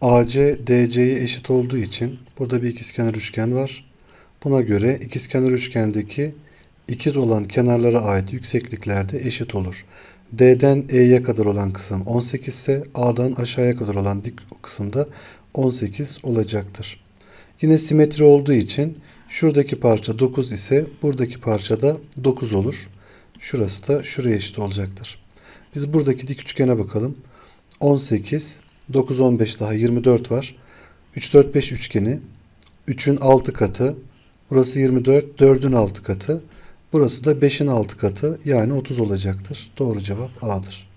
AC DC'ye eşit olduğu için burada bir ikizkenar üçgen var. Buna göre ikizkenar üçgendeki ikiz olan kenarlara ait yükseklikler de eşit olur. D'den E'ye kadar olan kısım 18 ise A'dan aşağıya kadar olan dik kısımda 18 olacaktır. Yine simetri olduğu için şuradaki parça 9 ise buradaki parça da 9 olur. Şurası da şuraya eşit olacaktır. Biz buradaki dik üçgene bakalım. 18 9, 15 daha 24 var. 3, 4, 5 üçgeni. 3'ün 6 katı. Burası 24, 4'ün 6 katı. Burası da 5'in 6 katı yani 30 olacaktır. Doğru cevap A'dır.